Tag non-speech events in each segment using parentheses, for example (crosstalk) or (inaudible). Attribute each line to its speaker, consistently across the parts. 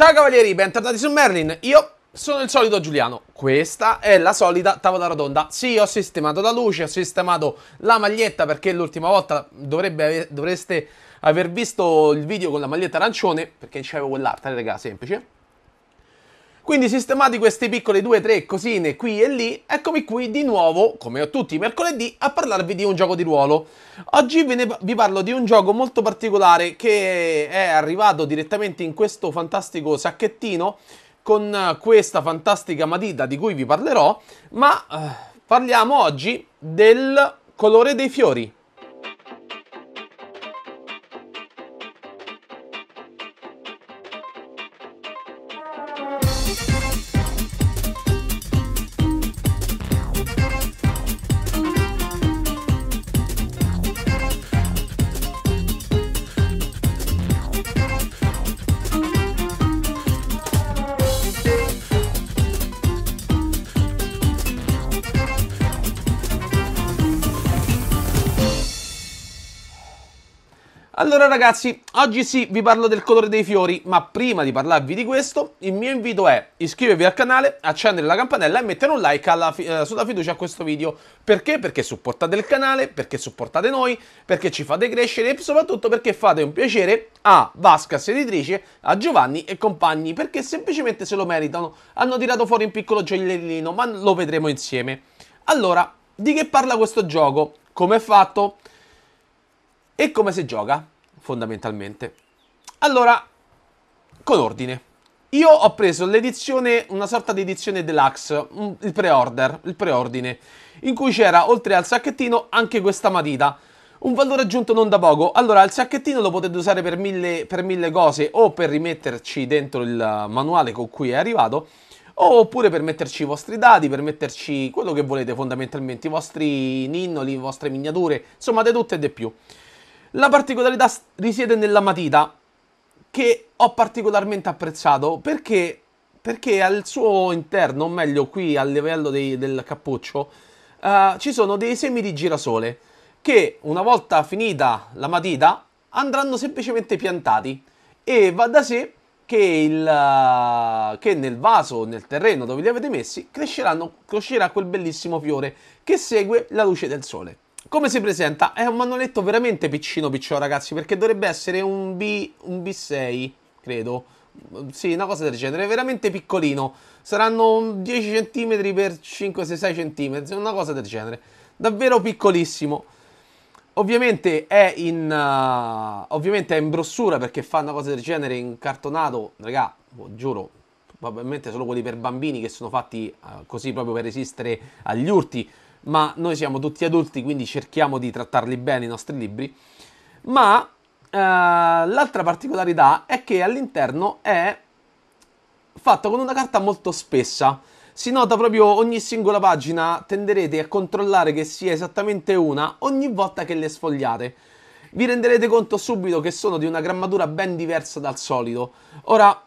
Speaker 1: Ciao cavalieri, bentornati su Merlin. Io sono il solito Giuliano. Questa è la solita tavola rotonda. Sì, ho sistemato la luce, ho sistemato la maglietta perché l'ultima volta dovrebbe, dovreste aver visto il video con la maglietta arancione perché c'avevo quell'altra, raga, semplice. Quindi sistemati queste piccole due, tre cosine qui e lì, eccomi qui di nuovo, come ho tutti i mercoledì, a parlarvi di un gioco di ruolo. Oggi vi parlo di un gioco molto particolare che è arrivato direttamente in questo fantastico sacchettino con questa fantastica matita di cui vi parlerò, ma eh, parliamo oggi del colore dei fiori. Allora ragazzi, oggi sì vi parlo del colore dei fiori, ma prima di parlarvi di questo, il mio invito è iscrivervi al canale, accendere la campanella e mettere un like alla, eh, sulla fiducia a questo video. Perché? Perché supportate il canale, perché supportate noi, perché ci fate crescere e soprattutto perché fate un piacere a Vasca Editrice, a Giovanni e compagni, perché semplicemente se lo meritano. Hanno tirato fuori un piccolo gioiellino, ma lo vedremo insieme. Allora, di che parla questo gioco? Come è fatto? E come si gioca? fondamentalmente. Allora, con ordine. Io ho preso l'edizione, una sorta di edizione deluxe, mm, il pre-order, il preordine, in cui c'era oltre al sacchettino anche questa matita. Un valore aggiunto non da poco. Allora, il sacchettino lo potete usare per mille, per mille cose o per rimetterci dentro il manuale con cui è arrivato oppure per metterci i vostri dati, per metterci quello che volete fondamentalmente, i vostri ninnoli, le vostre miniature, insomma di tutto e di più. La particolarità risiede nella matita, che ho particolarmente apprezzato perché, perché al suo interno, o meglio qui a livello dei, del cappuccio, eh, ci sono dei semi di girasole che una volta finita la matita andranno semplicemente piantati e va da sé che, il, che nel vaso, nel terreno dove li avete messi, crescerà quel bellissimo fiore che segue la luce del sole. Come si presenta? È un manualetto veramente piccino piccino ragazzi perché dovrebbe essere un, B, un B6 credo sì, una cosa del genere, veramente piccolino. Saranno 10 cm x 5-6 cm, una cosa del genere. Davvero piccolissimo. Ovviamente è in uh, ovviamente è in brossura perché fa una cosa del genere in cartonato, raga, giuro. Probabilmente solo quelli per bambini che sono fatti uh, così proprio per resistere agli urti ma noi siamo tutti adulti, quindi cerchiamo di trattarli bene i nostri libri. Ma eh, l'altra particolarità è che all'interno è fatto con una carta molto spessa. Si nota proprio ogni singola pagina, tenderete a controllare che sia esattamente una ogni volta che le sfogliate. Vi renderete conto subito che sono di una grammatura ben diversa dal solito. Ora,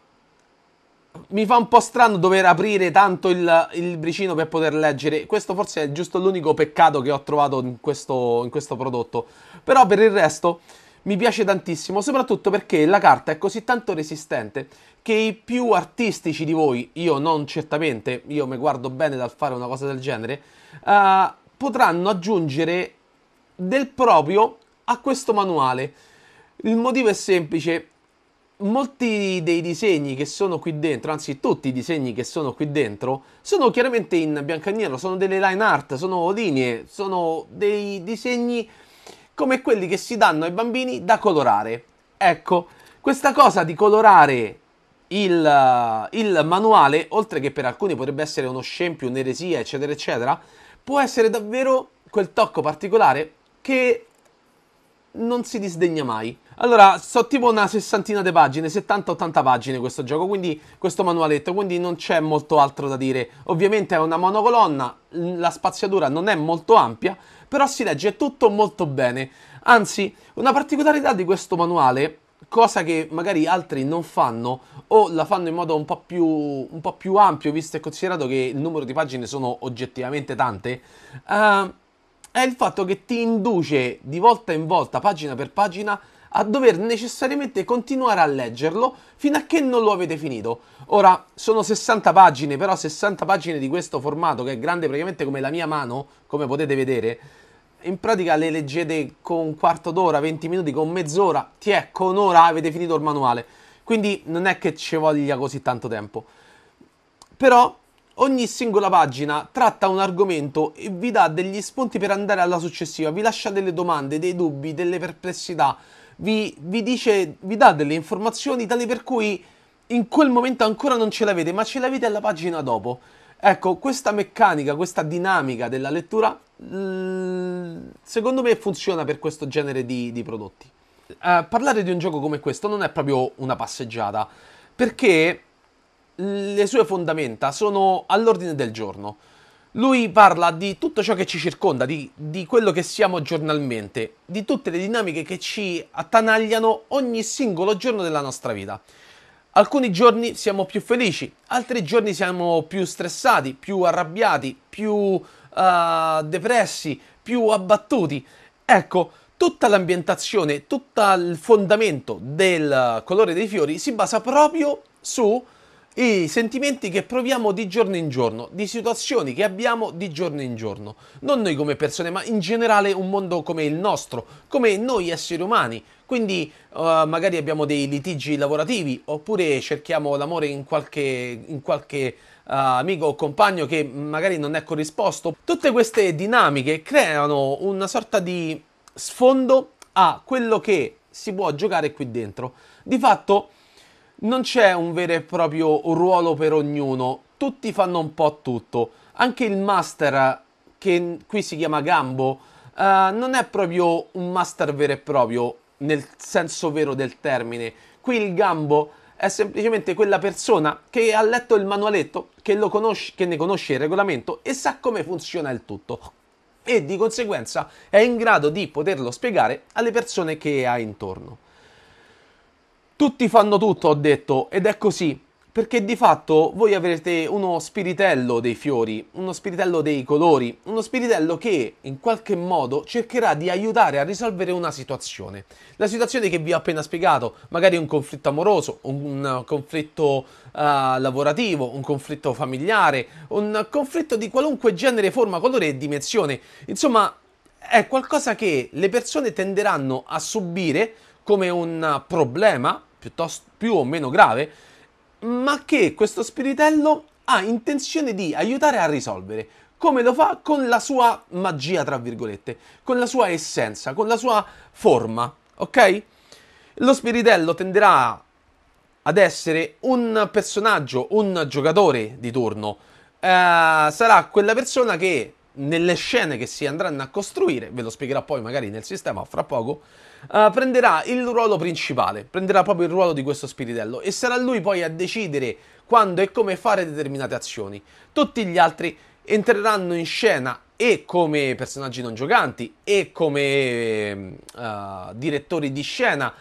Speaker 1: mi fa un po' strano dover aprire tanto il, il libricino per poter leggere. Questo forse è giusto l'unico peccato che ho trovato in questo, in questo prodotto. Però per il resto mi piace tantissimo, soprattutto perché la carta è così tanto resistente che i più artistici di voi, io non certamente, io mi guardo bene dal fare una cosa del genere, uh, potranno aggiungere del proprio a questo manuale. Il motivo è semplice, molti dei disegni che sono qui dentro, anzi tutti i disegni che sono qui dentro, sono chiaramente in bianco e nero, sono delle line art, sono linee, sono dei disegni come quelli che si danno ai bambini da colorare. Ecco, questa cosa di colorare il, il manuale, oltre che per alcuni potrebbe essere uno scempio, un'eresia, eccetera, eccetera, può essere davvero quel tocco particolare che non si disdegna mai. Allora, so tipo una sessantina di pagine, 70-80 pagine questo gioco, quindi questo manualetto, quindi non c'è molto altro da dire. Ovviamente è una monocolonna, la spaziatura non è molto ampia, però si legge tutto molto bene. Anzi, una particolarità di questo manuale cosa che magari altri non fanno o la fanno in modo un po' più, un po più ampio, visto e considerato che il numero di pagine sono oggettivamente tante, uh, è il fatto che ti induce di volta in volta, pagina per pagina, a dover necessariamente continuare a leggerlo fino a che non lo avete finito. Ora, sono 60 pagine, però 60 pagine di questo formato, che è grande praticamente come la mia mano, come potete vedere, in pratica le leggete con un quarto d'ora, 20 minuti, con mezz'ora, ti è, con un'ora avete finito il manuale. Quindi non è che ci voglia così tanto tempo. Però ogni singola pagina tratta un argomento e vi dà degli spunti per andare alla successiva, vi lascia delle domande, dei dubbi, delle perplessità, vi, vi, dice, vi dà delle informazioni tali per cui in quel momento ancora non ce l'avete, ma ce l'avete alla pagina dopo. Ecco, questa meccanica, questa dinamica della lettura, secondo me funziona per questo genere di, di prodotti. Eh, parlare di un gioco come questo non è proprio una passeggiata, perché le sue fondamenta sono all'ordine del giorno. Lui parla di tutto ciò che ci circonda, di, di, quello che siamo giornalmente, di tutte le dinamiche che ci attanagliano ogni singolo giorno della nostra vita. Alcuni giorni siamo più felici, altri giorni siamo più stressati, più arrabbiati, più uh, depressi, più abbattuti. Ecco, tutta l'ambientazione, tutto il fondamento del colore dei fiori si basa proprio su i sentimenti che proviamo di giorno in giorno, di situazioni che abbiamo di giorno in giorno, non noi come persone, ma in generale un mondo come il nostro, come noi esseri umani. Quindi uh, magari abbiamo dei litigi lavorativi oppure cerchiamo l'amore in qualche, in qualche uh, amico o compagno che magari non è corrisposto. Tutte queste dinamiche creano una sorta di sfondo a quello che si può giocare qui dentro. Di fatto non c'è un vero e proprio ruolo per ognuno, tutti fanno un po' tutto. Anche il master, che qui si chiama Gambo, uh, non è proprio un master vero e proprio, nel senso vero del termine. Qui il Gambo è semplicemente quella persona che ha letto il manualetto, che, conosce, che ne conosce il regolamento e sa come funziona il tutto e di conseguenza è in grado di poterlo spiegare alle persone che ha intorno. Tutti fanno tutto, ho detto, ed è così, perché di fatto voi avrete uno spiritello dei fiori, uno spiritello dei colori, uno spiritello che in qualche modo cercherà di aiutare a risolvere una situazione. La situazione che vi ho appena spiegato, magari un conflitto amoroso, un conflitto uh, lavorativo, un conflitto familiare, un conflitto di qualunque genere, forma, colore e dimensione. Insomma, è qualcosa che le persone tenderanno a subire come un problema piuttosto più o meno grave, ma che questo spiritello ha intenzione di aiutare a risolvere. Come lo fa? Con la sua magia, tra virgolette, con la sua essenza, con la sua forma, ok? Lo spiritello tenderà ad essere un personaggio, un giocatore di turno. Eh, sarà quella persona che nelle scene che si andranno a costruire, ve lo spiegherà poi magari nel sistema fra poco, uh, prenderà il ruolo principale, prenderà proprio il ruolo di questo spiritello e sarà lui poi a decidere quando e come fare determinate azioni. Tutti gli altri entreranno in scena e come personaggi non giocanti e come uh, direttori di scena.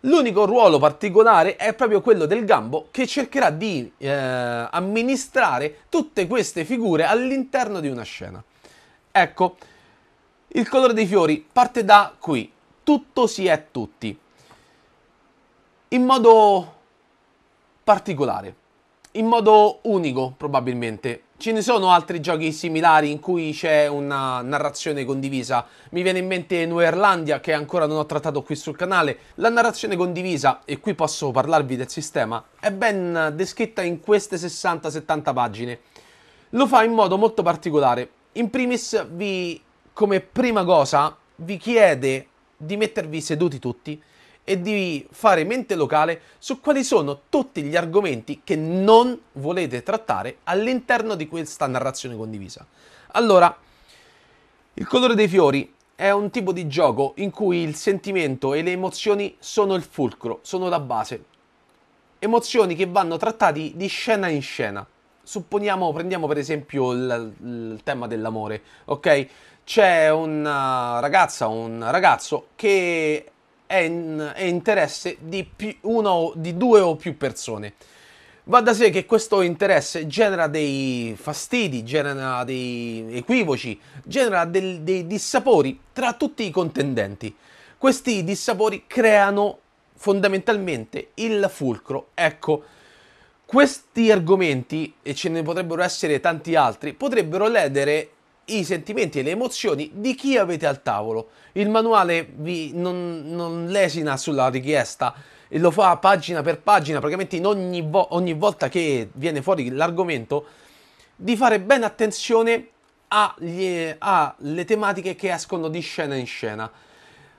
Speaker 1: L'unico ruolo particolare è proprio quello del gambo che cercherà di eh, amministrare tutte queste figure all'interno di una scena. Ecco, il colore dei fiori parte da qui. Tutto si è tutti. In modo particolare, in modo unico probabilmente. Ce ne sono altri giochi similari in cui c'è una narrazione condivisa. Mi viene in mente Noirlandia che ancora non ho trattato qui sul canale. La narrazione condivisa, e qui posso parlarvi del sistema, è ben descritta in queste 60-70 pagine. Lo fa in modo molto particolare. In primis, vi, come prima cosa, vi chiede di mettervi seduti tutti e di fare mente locale su quali sono tutti gli argomenti che non volete trattare all'interno di questa narrazione condivisa. Allora, il colore dei fiori è un tipo di gioco in cui il sentimento e le emozioni sono il fulcro, sono la base. Emozioni che vanno trattate di scena in scena supponiamo, prendiamo per esempio il, il tema dell'amore, ok? C'è una eh, ragazza, un ragazzo che è in, è interesse di, più, uno, di due o più persone. Va da sé che questo interesse genera dei fastidi, genera dei equivoci, genera del, dei dissapori tra tutti i contendenti. Questi dissapori creano fondamentalmente il fulcro. Ecco, questi argomenti, e ce ne potrebbero essere tanti altri, potrebbero ledere i sentimenti e le emozioni di chi avete al tavolo. Il manuale vi non, non lesina sulla richiesta e lo fa pagina per pagina, praticamente ogni, vo- ogni volta che viene fuori l'argomento, di fare ben attenzione alle tematiche che escono di scena in scena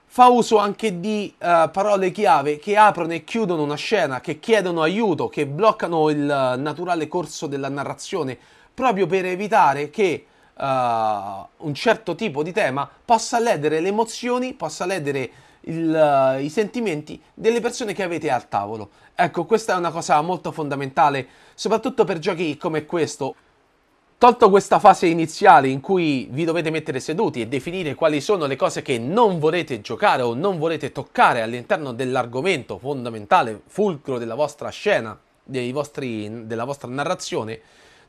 Speaker 1: fa uso anche di uh, parole chiave che aprono e chiudono una scena, che chiedono aiuto, che bloccano il naturale corso della narrazione, proprio per evitare che uh, un certo tipo di tema possa ledere le emozioni, possa ledere il, uh, i sentimenti delle persone che avete al tavolo. Ecco, questa è una cosa molto fondamentale, soprattutto per giochi come questo. Tolto questa fase iniziale in cui vi dovete mettere seduti e definire quali sono le cose che non volete giocare o non volete toccare all'interno dell'argomento fondamentale, fulcro della vostra scena, vostri, della vostra narrazione,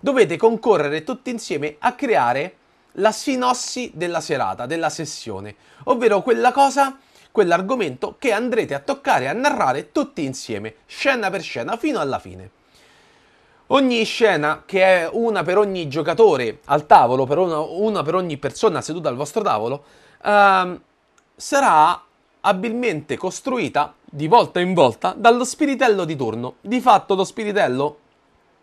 Speaker 1: dovete concorrere tutti insieme a creare la sinossi della serata, della sessione, ovvero quella cosa, quell'argomento che andrete a toccare e a narrare tutti insieme, scena per scena, fino alla fine. Ogni scena, che è una per ogni giocatore al tavolo, per una, una, per ogni persona seduta al vostro tavolo, ehm, sarà abilmente costruita di volta in volta dallo spiritello di turno. Di fatto lo spiritello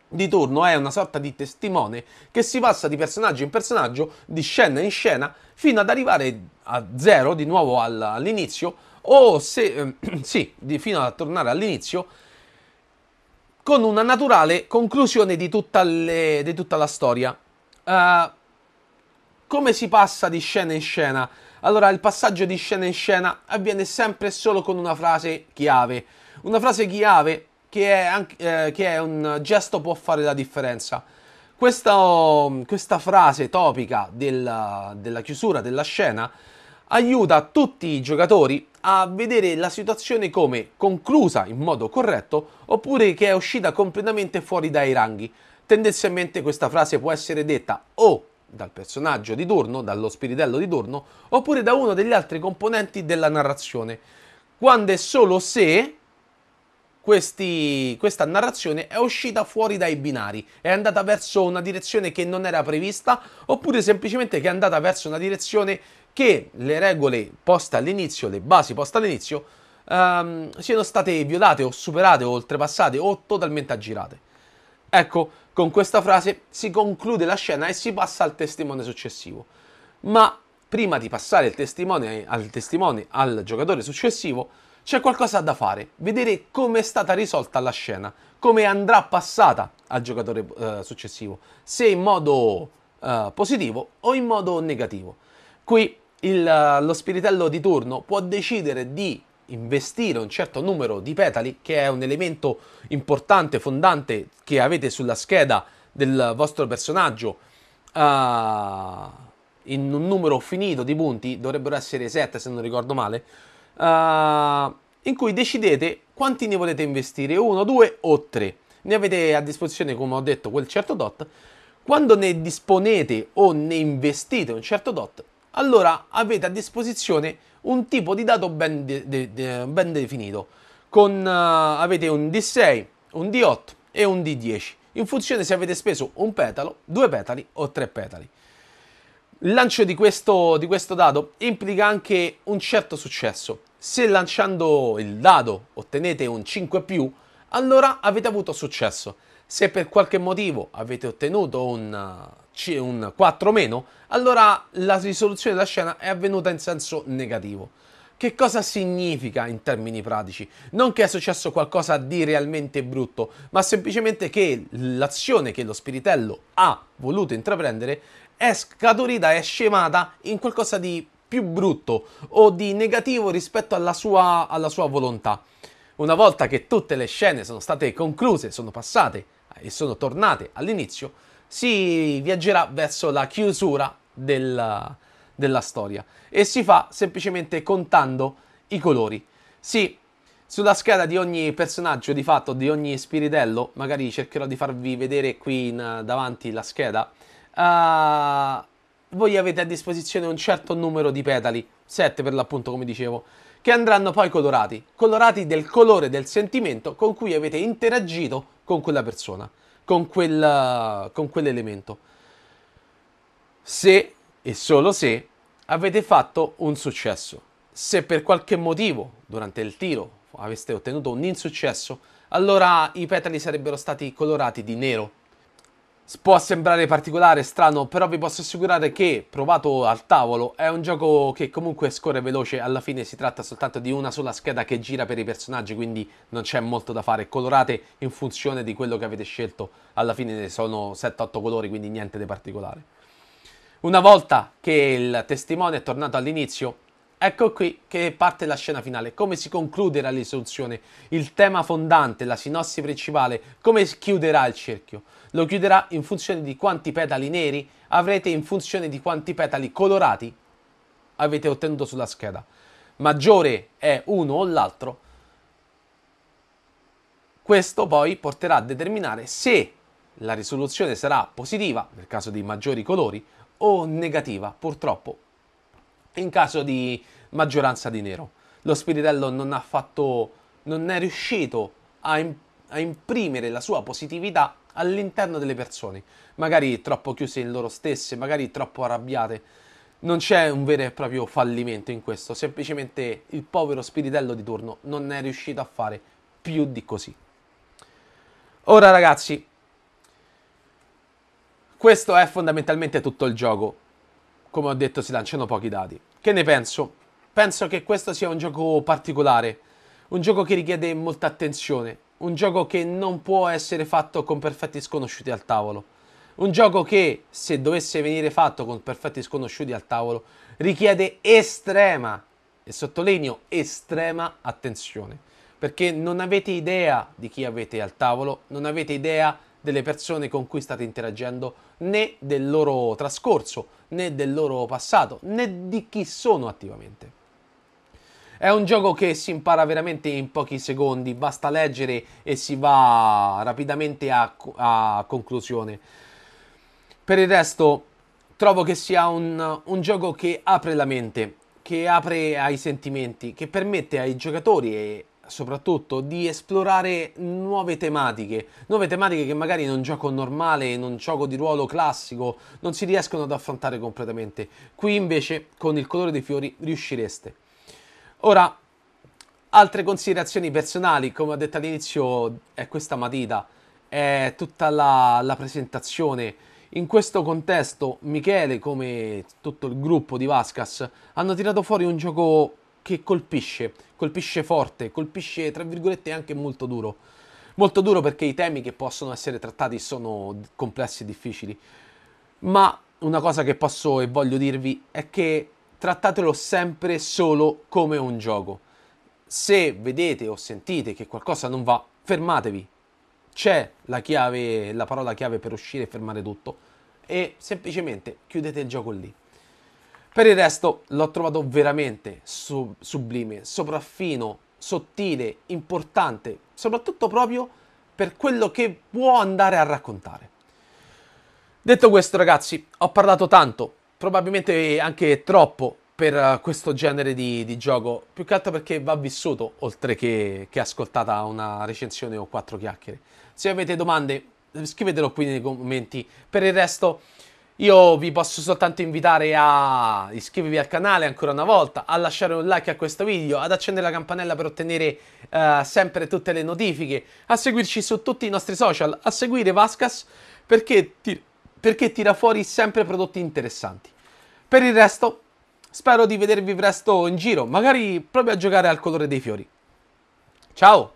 Speaker 1: di turno è una sorta di testimone che si passa di personaggio in personaggio, di scena in scena, fino ad arrivare a zero di nuovo all'inizio, o se eh, (clears throat) sì, fino a tornare all'inizio con una naturale conclusione di tutta, le, di tutta la storia. Uh, come si passa di scena in scena? Allora, il passaggio di scena in scena avviene sempre solo con una frase chiave. Una frase chiave che è, anche, eh, che è un gesto può fare la differenza. Questa, questa frase topica della, della chiusura della scena aiuta tutti i giocatori a vedere la situazione come conclusa in modo corretto oppure che è uscita completamente fuori dai ranghi. Tendenzialmente questa frase può essere detta o dal personaggio di turno, dallo spiritello di turno, oppure da uno degli altri componenti della narrazione, quando e solo se questi, questa narrazione è uscita fuori dai binari, è andata verso una direzione che non era prevista, oppure semplicemente che è andata verso una direzione che le regole poste all'inizio, le basi poste all'inizio, ehm, siano state violate o superate o oltrepassate o totalmente aggirate. Ecco, con questa frase si conclude la scena e si passa al testimone successivo. Ma prima di passare testimone, al testimone al giocatore successivo, c'è qualcosa da fare, vedere come è stata risolta la scena, come andrà passata al giocatore eh, successivo, se in modo eh, positivo o in modo negativo. Qui il, eh, lo spiritello di turno può decidere di investire un certo numero di petali, che è un elemento importante, fondante che avete sulla scheda del vostro personaggio, uh, in un numero finito di punti, dovrebbero essere 7 se non ricordo male, uh, in cui decidete quanti ne volete investire, 1, 2 o 3. Ne avete a disposizione, come ho detto, quel certo dot. Quando ne disponete o ne investite un certo dot, allora avete a disposizione un tipo di dato ben, de- de- de- ben definito. Con, uh, avete un D6, un D8 e un D10, in funzione se avete speso un petalo, due petali o tre petali. Il lancio di questo, di questo dado implica anche un certo successo. Se lanciando il dado ottenete un 5 più, allora avete avuto successo. Se per qualche motivo avete ottenuto un un 4 meno, allora la risoluzione della scena è avvenuta in senso negativo. Che cosa significa in termini pratici? Non che è successo qualcosa di realmente brutto, ma semplicemente che l'azione che lo spiritello ha voluto intraprendere è scaturita, è scemata in qualcosa di più brutto o di negativo rispetto alla sua, alla sua volontà. Una volta che tutte le scene sono state concluse, sono passate e sono tornate all'inizio, si viaggerà verso la chiusura della, della storia e si fa semplicemente contando i colori. Sì, sulla scheda di ogni personaggio, di fatto di ogni spiritello, magari cercherò di farvi vedere qui in, davanti la scheda, uh, voi avete a disposizione un certo numero di petali, 7 per l'appunto come dicevo, che andranno poi colorati, colorati del colore del sentimento con cui avete interagito con quella persona con, quel, con quell'elemento. Se e solo se avete fatto un successo. Se per qualche motivo durante il tiro aveste ottenuto un insuccesso, allora i petali sarebbero stati colorati di nero Può sembrare particolare, strano, però vi posso assicurare che, provato al tavolo, è un gioco che comunque scorre veloce, alla fine si tratta soltanto di una sola scheda che gira per i personaggi, quindi non c'è molto da fare, colorate in funzione di quello che avete scelto, alla fine sono 7-8 colori, quindi niente di particolare. Una volta che il testimone è tornato all'inizio, Ecco qui che parte la scena finale, come si concluderà la il tema fondante, la sinossi principale, come chiuderà il cerchio. Lo chiuderà in funzione di quanti petali neri avrete in funzione di quanti petali colorati avete ottenuto sulla scheda. Maggiore è uno o l'altro, questo poi porterà a determinare se la risoluzione sarà positiva, nel caso dei maggiori colori, o negativa, purtroppo in caso di maggioranza di nero. Lo Spiritello non ha fatto, non è riuscito a, imp- a imprimere la sua positività all'interno delle persone, magari troppo chiuse in loro stesse, magari troppo arrabbiate. Non c'è un vero e proprio fallimento in questo, semplicemente il povero spiritello di turno non è riuscito a fare più di così. Ora ragazzi, questo è fondamentalmente tutto il gioco come ho detto, si lanciano pochi dati. Che ne penso? Penso che questo sia un gioco particolare, un gioco che richiede molta attenzione, un gioco che non può essere fatto con perfetti sconosciuti al tavolo. Un gioco che, se dovesse venire fatto con perfetti sconosciuti al tavolo, richiede estrema, e sottolineo estrema attenzione, perché non avete idea di chi avete al tavolo, non avete idea delle persone con cui state interagendo, né del loro trascorso, né del loro passato, né di chi sono attivamente. È un gioco che si impara veramente in pochi secondi, basta leggere e si va rapidamente a, a conclusione. Per il resto, trovo che sia un, un gioco che apre la mente, che apre ai sentimenti, che permette ai giocatori e soprattutto di esplorare nuove tematiche, nuove tematiche che magari in un gioco normale, in un gioco di ruolo classico, non si riescono ad affrontare completamente. Qui invece con il colore dei fiori riuscireste. Ora, altre considerazioni personali, come ho detto all'inizio, è questa matita, è tutta la, la presentazione. In questo contesto Michele, come tutto il gruppo di Vascas, hanno tirato fuori un gioco che colpisce, colpisce forte, colpisce tra virgolette anche molto duro. Molto duro perché i temi che possono essere trattati sono complessi e difficili. Ma una cosa che posso e voglio dirvi è che trattatelo sempre solo come un gioco. Se vedete o sentite che qualcosa non va, fermatevi. C'è la chiave, la parola chiave per uscire e fermare tutto e semplicemente chiudete il gioco lì. Per il resto l'ho trovato veramente sub- sublime, sopraffino, sottile, importante, soprattutto proprio per quello che può andare a raccontare. Detto questo ragazzi, ho parlato tanto, probabilmente anche troppo per eh, questo genere di, di gioco, più che altro perché va vissuto oltre che, che ascoltata una recensione o quattro chiacchiere. Se avete domande scrivetelo qui nei commenti. Per il resto... Io vi posso soltanto invitare a iscrivervi al canale ancora una volta, a lasciare un like a questo video, ad accendere la campanella per ottenere uh, sempre tutte le notifiche, a seguirci su tutti i nostri social, a seguire Vascas perché, ti- perché tira fuori sempre prodotti interessanti. Per il resto, spero di vedervi presto in giro, magari proprio a giocare al colore dei fiori. Ciao!